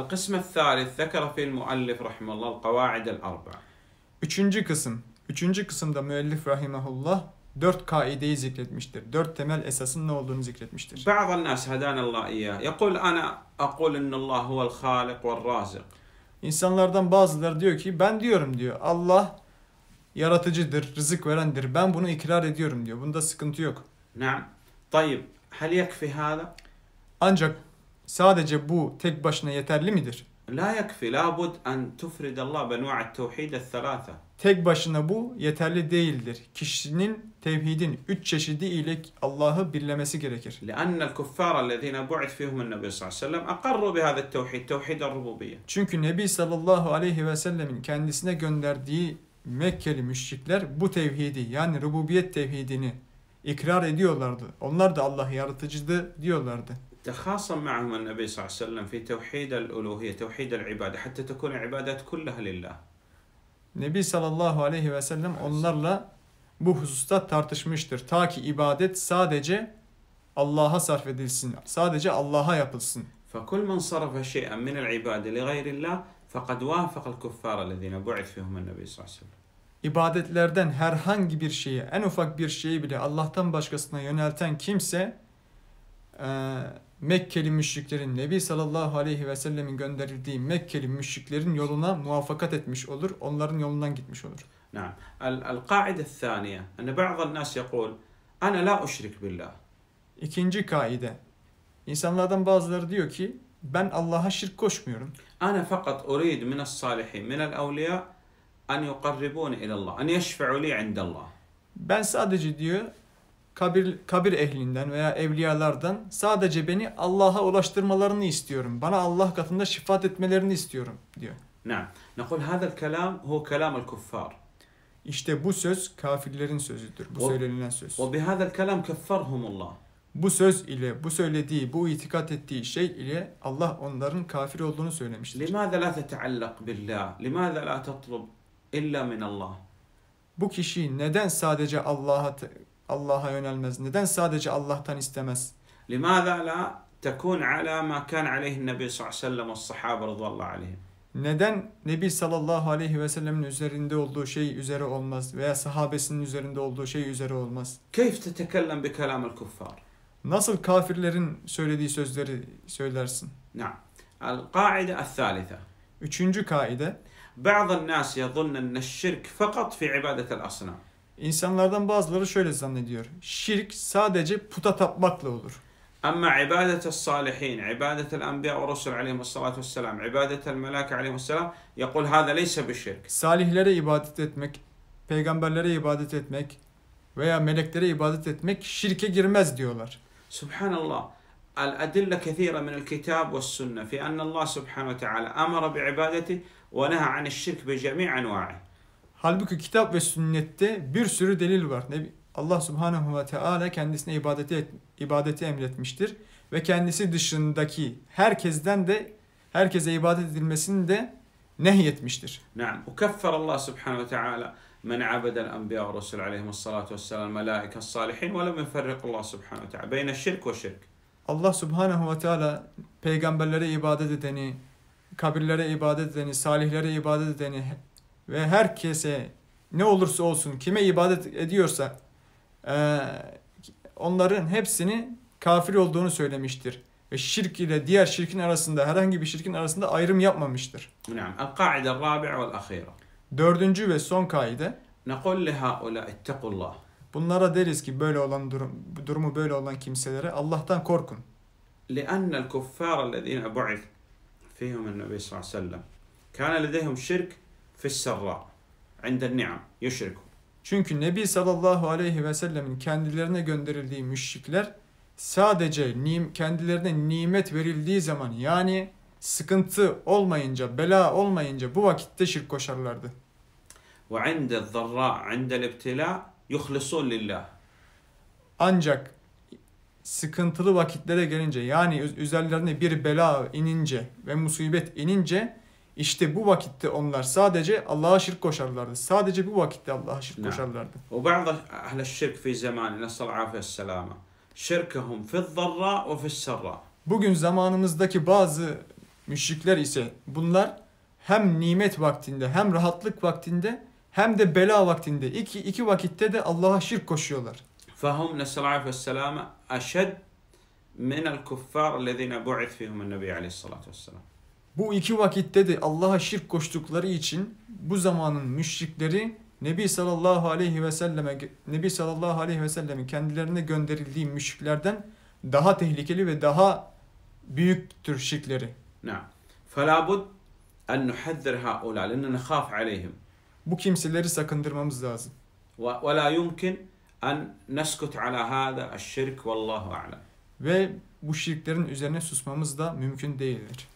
القسم الثالث ذكر في المؤلف رحمه الله القواعد الأربعة. Üçüncü kısım. Üçüncü kısımda müellif rahimahullah dört kaideyi zikretmiştir. Dört temel esasın ne olduğunu zikretmiştir. بعض الناس هدانا الله إياه يقول أنا أقول إن الله هو الخالق والرازق. İnsanlardan bazıları diyor ki ben diyorum diyor Allah yaratıcıdır, rızık verendir. Ben bunu ikrar ediyorum diyor. Bunda sıkıntı yok. نعم. طيب هل يكفي هذا؟ Ancak sadece bu tek başına yeterli midir? La yakfi, la bud en tufrid Allah benu'at tevhid thalatha. Tek başına bu yeterli değildir. Kişinin tevhidin üç çeşidi ile Allah'ı birlemesi gerekir. لأن الكفار الذين بعث فيهم النبي صلى الله عليه وسلم أقروا بهذا التوحيد توحيد الربوبية. Çünkü Nebi sallallahu aleyhi ve sellemin kendisine gönderdiği Mekkeli müşrikler bu tevhidi yani rububiyet tevhidini ikrar ediyorlardı. Onlar da Allah yaratıcıdı diyorlardı. تخاصم معهم النبي صلى الله عليه وسلم في توحيد الألوهية توحيد العبادة حتى تكون العبادات كلها لله Nebi sallallahu aleyhi ve sellem onlarla bu hususta tartışmıştır. Ta ki ibadet sadece Allah'a sarf edilsin. Sadece Allah'a yapılsın. فكل من صرف شيئا من العبادة لغير الله فقد وافق الكفار الذين بعث فيهم النبي صلى الله عليه وسلم. İbadetlerden herhangi bir şeyi, en ufak bir şeyi bile Allah'tan başkasına yönelten kimse e, Mekkeli müşriklerin Nebi sallallahu aleyhi ve sellemin gönderildiği Mekkeli müşriklerin yoluna muvaffakat etmiş olur. Onların yolundan gitmiş olur. نعم القاعدة الثانية أن بعض الناس يقول أنا لا أشرك بالله İkinci kaide. İnsanlardan bazıları diyor ki ben Allah'a şirk koşmuyorum. أنا فقط أريد من الصالحين من الأولياء أن يقربون إلى الله أن يشفعوا لي عند الله. Ben sadece diyor kabir, kabir ehlinden veya evliyalardan sadece beni Allah'a ulaştırmalarını istiyorum. Bana Allah katında şifat etmelerini istiyorum diyor. نعم نقول هذا الكلام هو كلام الكفار İşte bu söz kafirlerin sözüdür. Bu söylenilen söz. وبهذا الكلام كفرهم الله. Bu söz ile bu söylediği, bu itikat ettiği şey ile Allah onların kafir olduğunu söylemiştir. لماذا لا تتعلق بالله؟ لماذا لا تطلب illa min Allah? Bu kişi neden sadece Allah'a Allah'a yönelmez? Neden sadece Allah'tan istemez? لماذا لا تكون على ما كان عليه النبي صلى الله عليه وسلم والصحابة رضي الله عليهم neden Nebi sallallahu aleyhi ve sellemin üzerinde olduğu şey üzere olmaz veya sahabesinin üzerinde olduğu şey üzere olmaz? كيف تتكلم بكلام الكفار Nasıl kafirlerin söylediği sözleri söylersin? نعم القاعدة الثالثة Üçüncü kaide بعض الناس يظن أن الشرك فقط في عبادة الأصنام İnsanlardan bazıları şöyle zannediyor. Şirk sadece puta tapmakla olur. أما عبادة الصالحين عبادة الأنبياء والرسل عليهم الصلاة والسلام عبادة الملائكة عليهم السلام يقول هذا ليس بالشرك Salihlere ibadet etmek, peygamberlere ibadet etmek veya meleklere ibadet etmek şirke girmez diyorlar. Subhanallah. الأدلة كثيرة من الكتاب والسنة في أن الله سبحانه وتعالى أمر بعبادته ونهى عن الشرك بجميع أنواعه. Halbuki kitap ve sünnette bir sürü delil var. Nebi Allah Subhanahu ve Teala kendisine ibadeti ibadeti emretmiştir ve kendisi dışındaki herkesten de herkese ibadet edilmesini de nehyetmiştir. Naam. Ukeffar Allah Subhanahu ve Teala men abada el-enbiya ve rusul aleyhimussalatu vesselam melaike salihin ve lem yuferrik Allah Subhanahu ve Teala beyne şirk ve şirk. Allah Subhanahu ve Teala peygamberlere ibadet edeni, kabirlere ibadet edeni, salihlere ibadet edeni, ve herkese ne olursa olsun kime ibadet ediyorsa e, onların hepsini kafir olduğunu söylemiştir. Ve şirk ile diğer şirkin arasında herhangi bir şirkin arasında ayrım yapmamıştır. Dördüncü ve son kaide. Bunlara deriz ki böyle olan durum, durumu böyle olan kimselere Allah'tan korkun. لأن الكفار الذين بعث فيهم النبي صلى الله عليه وسلم كان لديهم شرك fissarra. Inden ni'am. Yüşriku. Çünkü Nebi sallallahu aleyhi ve sellemin kendilerine gönderildiği müşrikler sadece nim kendilerine nimet verildiği zaman yani sıkıntı olmayınca, bela olmayınca bu vakitte şirk koşarlardı. Ve inde zarra, inde ibtila yuhlisun lillah. Ancak sıkıntılı vakitlere gelince yani üzerlerine bir bela inince ve musibet inince işte bu vakitte onlar sadece Allah'a şirk koşarlardı. Sadece bu vakitte Allah'a şirk koşarlardı. Ve bazı ahle şirk fi zamanina sallallahu aleyhi ve şirkahum fi zarra ve fi serra. Bugün zamanımızdaki bazı müşrikler ise bunlar hem nimet vaktinde hem rahatlık vaktinde hem de bela vaktinde iki, iki vakitte de Allah'a şirk koşuyorlar. Fahum nesallallahu aleyhi ve selleme min el kuffar lezine bu'id fihum en nebi aleyhissalatu vesselam. Bu iki vakitte de Allah'a şirk koştukları için bu zamanın müşrikleri Nebi sallallahu aleyhi ve selleme Nebi sallallahu aleyhi ve sellemin kendilerine gönderildiği müşriklerden daha tehlikeli ve daha büyüktür şirkleri. Ne? Fela bud en nuhaddir haula lenne nakhaf aleyhim. Bu kimseleri sakındırmamız lazım. Ve la yumkin en neskut ala hada şirk vallahu a'lem. Ve bu şirklerin üzerine susmamız da mümkün değildir.